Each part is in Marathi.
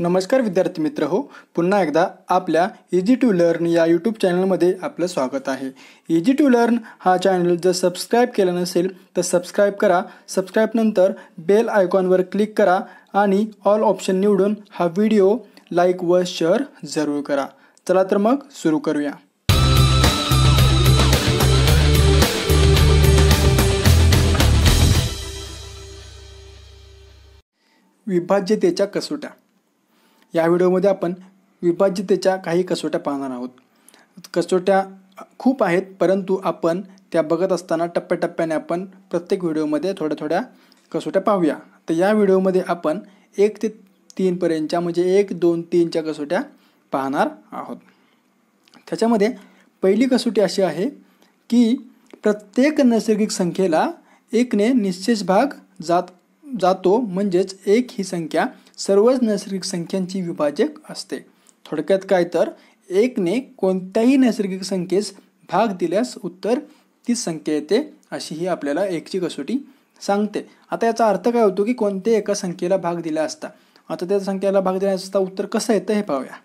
नमस्कार विद्यार्थी मित्र हो पुन्हा एकदा आपल्या इजी टू लर्न या यूट्यूब चॅनलमध्ये आपलं स्वागत आहे इजी टू लर्न हा चॅनल जर सबस्क्राईब केला नसेल तर सबस्क्राईब करा नंतर बेल आयकॉनवर क्लिक करा आणि ऑल ऑप्शन निवडून हा व्हिडिओ लाईक व शेअर जरूर करा चला तर मग सुरू करूया विभाज्यतेच्या कसोट्या या व्हिडिओमध्ये आपण विभाज्यतेच्या काही कसोट्या पाहणार आहोत कसोट्या खूप आहेत परंतु आपण त्या बघत असताना टप्प्याटप्प्याने आपण प्रत्येक व्हिडिओमध्ये थोड्या थोड्या कसोट्या पाहूया तर या व्हिडिओमध्ये आपण एक ते तीनपर्यंतच्या म्हणजे एक दोन तीनच्या कसोट्या पाहणार आहोत त्याच्यामध्ये पहिली कसोटी अशी आहे की प्रत्येक नैसर्गिक संख्येला एकने निश्चित भाग जात जातो म्हणजेच एक ही संख्या सर्वच नैसर्गिक संख्यांची विभाजक असते थोडक्यात काय तर एकने कोणत्याही नैसर्गिक संख्येस भाग दिल्यास उत्तर तीच संख्या येते अशी ही आपल्याला एकची कसोटी सांगते आता याचा अर्थ काय होतो की कोणत्याही एका संख्येला भाग दिला असता आता त्या संख्येला भाग दिला असता उत्तर कसं येतं हे पाहूया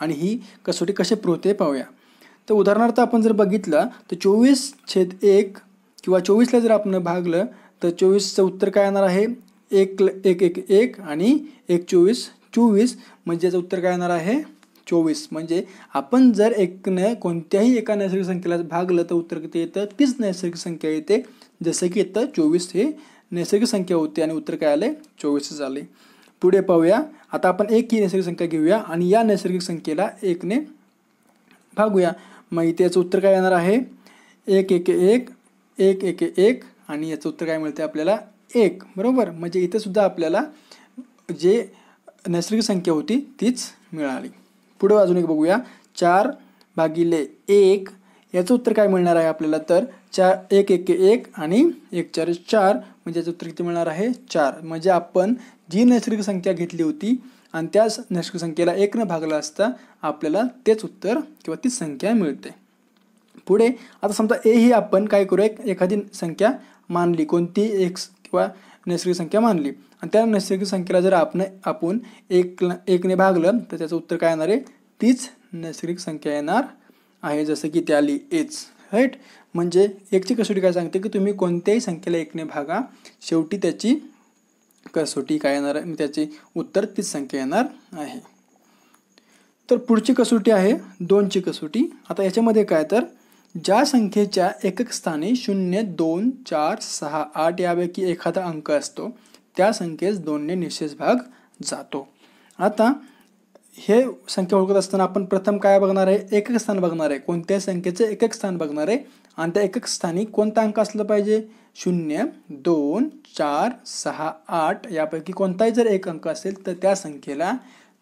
आणि ही कसोटी कसे पुरवते पाहूया तर उदाहरणार्थ आपण जर बघितलं तर चोवीस छेद एक किंवा चोवीसला जर आपण भागलं तर चोवीसचं उत्तर काय येणार आहे एक एक एक एक आणि एक चोवीस चोवीस म्हणजे याचं उत्तर काय येणार आहे चोवीस म्हणजे आपण जर एकनं कोणत्याही एका नैसर्गिक संख्येला भागलं तर उत्तर किती येतं तीच नैसर्गिक संख्या येते जसं की येतं चोवीस हे नैसर्गिक संख्या होती आणि उत्तर काय आले चोवीसच आले पुढे पाहूया आता आपण एक ही नैसर्गिक संख्या घेऊया आणि या नैसर्गिक संख्येला एकने भागूया मग इथे याचं उत्तर काय येणार आहे एक एक एक एक एक एक आणि याचं उत्तर काय मिळते आपल्याला एक बरोबर म्हणजे सुद्धा आपल्याला जे नैसर्गिक संख्या होती तीच मिळाली पुढे अजून एक बघूया चार भागिले एक याचं उत्तर काय मिळणार आहे आपल्याला तर चार एक एक एक आणि एक चार चार म्हणजे याचं उत्तर किती मिळणार आहे चार म्हणजे आपण जी नैसर्गिक संख्या घेतली होती आणि त्याच नैसर्गिक संख्येला एकनं भागला असता आपल्याला तेच उत्तर किंवा तीच संख्या मिळते पुढे आता समजा ए ही आपण काय करू एक एखादी संख्या मानली कोणती एक किंवा नैसर्गिक संख्या मानली आणि त्या नैसर्गिक संख्येला जर आपण आपण एक एकने भागलं तर त्याचं उत्तर काय येणार आहे तीच नैसर्गिक संख्या येणार आहे जसं की ते आली एच राईट म्हणजे एकची कसोटी काय सांगते की तुम्ही कोणत्याही संख्येला एकने भागा शेवटी त्याची कसोटी काय येणार त्याचे उत्तर तीच संख्या येणार आहे तर पुढची कसोटी आहे दोनची कसोटी आता याच्यामध्ये काय तर ज्या संख्येच्या एकक स्थानी शून्य दोन चार सहा आठ यापैकी एखादा अंक असतो त्या संख्येस दोनने निश्चित भाग जातो आता हे संख्या ओळखत असताना आपण प्रथम काय बघणार आहे एकक स्थान बघणार आहे कोणत्या संख्येचं एकक स्थान बघणार आहे आणि त्या एकक स्थानी कोणता अंक असला पाहिजे शून्य दोन चार सहा आठ यापैकी कोणताही जर एक अंक असेल तर त्या संख्येला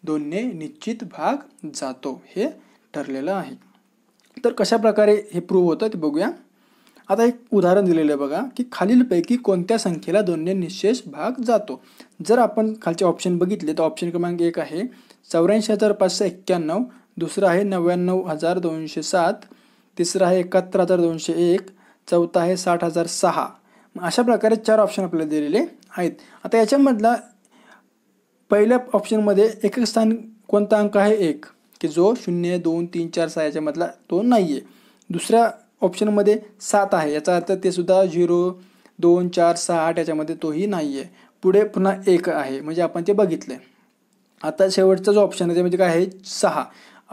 दोनने निश्चित भाग जातो हे ठरलेलं आहे तर कशाप्रकारे हे प्रूव्ह होतं ते बघूया आता एक उदाहरण दिलेलं आहे बघा की खालीलपैकी कोणत्या संख्येला दोन्ही निशेष भाग जातो जर आपण खालचे ऑप्शन बघितले तर ऑप्शन क्रमांक एक आहे चौऱ्याऐंशी हजार पाचशे एक्क्याण्णव दुसरं आहे नव्याण्णव हजार दोनशे सात तिसरं आहे एकाहत्तर हजार दोनशे एक चौथा आहे साठ हजार सहा अशा प्रकारे चार ऑप्शन आपल्याला दिलेले आहेत आता याच्यामधला पहिल्या ऑप्शनमध्ये एक स्थान कोणता अंक आहे एक की जो शून्य दोन तीन चार सहा याच्यामधला तो नाही आहे दुसऱ्या ऑप्शनमध्ये सात आहे याचा अर्थ ते सुद्धा झिरो दोन चार सहा आठ याच्यामध्ये तोही नाही आहे पुढे पुन्हा एक आहे म्हणजे आपण ते बघितले आता शेवटचा जो ऑप्शन आहे ते म्हणजे काय आहे सहा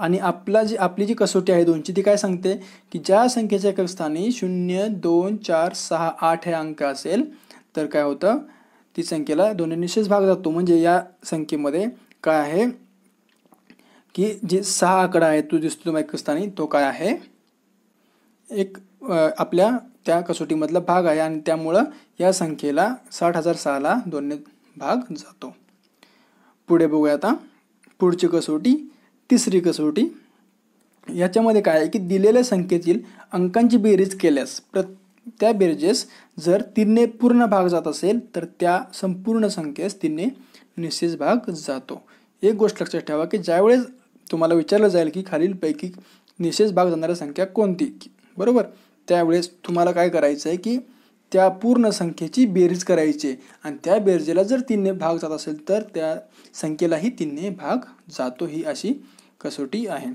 आणि आपला जी आपली जी कसोटी आहे दोनची ती काय सांगते की ज्या संख्येच्या एकस्थानी शून्य दोन चार सहा आठ हे अंक असेल तर काय होतं ती संख्येला दोन्ही निशेष भाग जातो म्हणजे या संख्येमध्ये काय आहे की जे सहा आकडा आहे तो दिसतो तुम्हाला तो काय आहे एक आपल्या त्या कसोटीमधला भाग आहे आणि त्यामुळं या संख्येला साठ हजार सहाला दोन्ही भाग जातो पुढे बघूया आता पुढची कसोटी तिसरी कसोटी याच्यामध्ये काय आहे की दिलेल्या संख्येतील अंकांची बेरीज केल्यास प्र त्या बेरजेस जर तिने पूर्ण भाग जात असेल तर त्या संपूर्ण संख्येस तिने निश्चित भाग जातो एक गोष्ट लक्षात ठेवा की ज्यावेळेस तुम्हाला विचारलं जाईल की खालीलपैकी निशेष भाग जाणाऱ्या संख्या कोणती बरोबर त्यावेळेस तुम्हाला काय करायचं आहे की त्या पूर्ण संख्येची बेरीज करायची आणि त्या बेरजेला जर तीनने भाग जात असेल तर त्या संख्येलाही तीनने भाग जातो ही अशी कसोटी आहे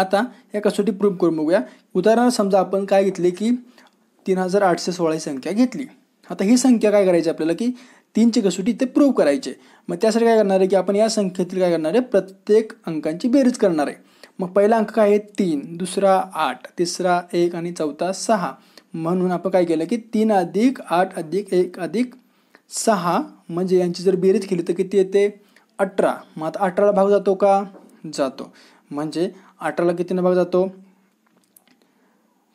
आता या कसोटी प्रूव्ह करून बघूया उदाहरणार्थ समजा आपण काय घेतले की तीन हजार आठशे सोळा ही संख्या घेतली आता ही संख्या काय करायची आपल्याला की तीनची कसोटी ते प्रूव्ह करायचे मग त्यासाठी काय करणार आहे की आपण या संख्येतील काय करणार आहे प्रत्येक अंकांची बेरीज करणार आहे मग पहिला अंक काय आहे तीन दुसरा आठ तिसरा एक आणि चौथा सहा म्हणून आपण काय केलं की तीन अधिक आठ अधिक एक अधिक सहा म्हणजे यांची जर बेरीज केली तर किती येते अठरा मग आता अठराला भाग जातो का जातो म्हणजे अठराला कितीने भाग जातो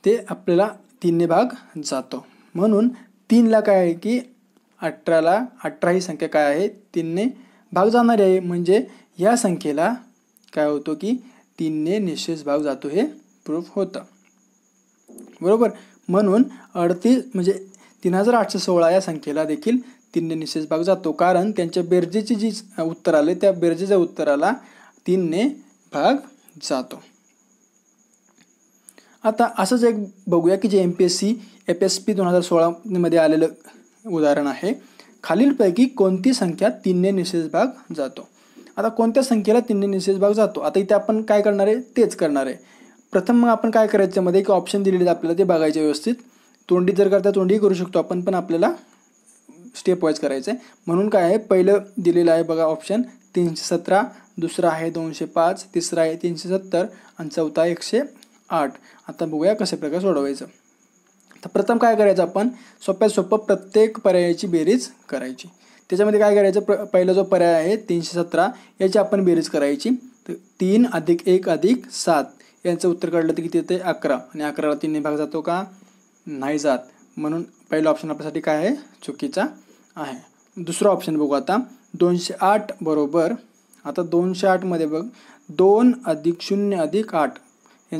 ते आपल्याला तीनने भाग जातो म्हणून तीनला काय आहे की अठराला अठरा ही संख्या काय आहे तीनने भाग जाणारी आहे म्हणजे या संख्येला काय होतो की तीनने निश्चित भाग जातो हे प्रूफ होतं बरोबर म्हणून अडतीस म्हणजे तीन हजार आठशे सोळा या संख्येला देखील तीनने निश्चित भाग जातो कारण त्यांच्या बेरजेचे जी उत्तर आले त्या बेरजेच्या उत्तराला तीनने भाग जातो आता असंच एक बघूया की J M P S C एप एस पी दोन हजार सोळामध्ये आलेलं उदाहरण आहे खालीलपैकी कोणती संख्या तीनने निशेष भाग जातो आता कोणत्या संख्येला तीनने निशेष भाग जातो आता इथे आपण काय करणार आहे तेच करणार आहे प्रथम मग आपण काय करायचं मध्ये एक ऑप्शन दिलेले आपल्याला ते बघायचे व्यवस्थित तोंडी जर करता तोंडी करू शकतो आपण पण आपल्याला स्टेप वाईज करायचं आहे म्हणून काय आहे पहिलं दिलेलं आहे बघा ऑप्शन तीनशे सतरा दुसरा आहे दोनशे पाच तिसरा आहे तीनशे सत्तर आणि चौथा एकशे आठ आता बघूया कशा प्रकारे सोडवायचं तर प्रथम काय करायचं आपण सोप्यात सोपं प्रत्येक पर्यायाची बेरीज करायची त्याच्यामध्ये काय करायचं प्र पहिला जो पर्याय आहे तीनशे सतरा याची आपण बेरीज करायची तर तीन अधिक एक अधिक सात यांचं उत्तर काढलं तर किती येते अकरा आणि अकराला तीनने भाग जातो का नाही जात म्हणून पहिला ऑप्शन आपल्यासाठी काय आहे चुकीचा आहे दुसरा ऑप्शन बघू आता दोनशे आठ बरोबर आता दोनशे आठमध्ये बघ दोन अधिक शून्य अधिक आठ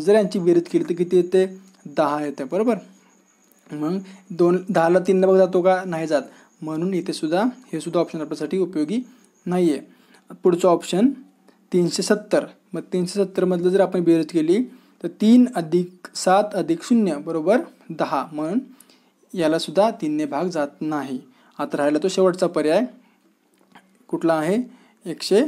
जर यांची बेरीज केली तर किती येते दहा येते बरोबर मग दोन दहाला तीनला बघ जातो का नाही जात म्हणून इथे सुद्धा हे सुद्धा ऑप्शन आपल्यासाठी उपयोगी नाही आहे पुढचं ऑप्शन तीनशे सत्तर मग तीनशे सत्तरमधलं जर आपण बेरज केली तर तीन अधिक सात अधिक शून्य बरोबर दहा म्हणून यालासुद्धा तीनने भाग जात नाही आता राहिला तो शेवटचा पर्याय कुठला आहे एकशे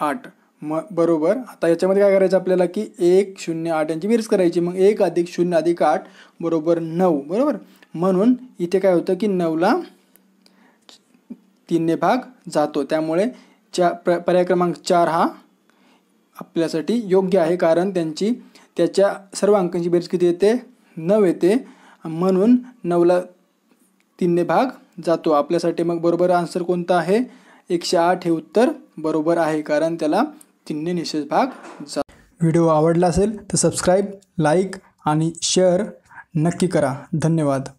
आठ म बरोबर आता याच्यामध्ये काय करायचं आपल्याला की एक शून्य आठ यांची बेरीज करायची मग एक अधिक शून्य अधिक आठ बरोबर नऊ बरोबर म्हणून इथे काय होतं की नऊला तीनने भाग जातो त्यामुळे चार प्र पर्याय क्रमांक चार हा आपल्यासाठी योग्य आहे कारण त्यांची त्याच्या सर्व अंकांची बेरीज किती येते नऊ येते म्हणून नऊला तीनने भाग जातो आपल्यासाठी मग बरोबर आन्सर कोणता आहे एकशे आठ हे उत्तर बरोबर आहे कारण त्याला तिन्ही निषेध भाग जा व्हिडिओ आवडला असेल तर सबस्क्राईब लाईक आणि शेअर नक्की करा धन्यवाद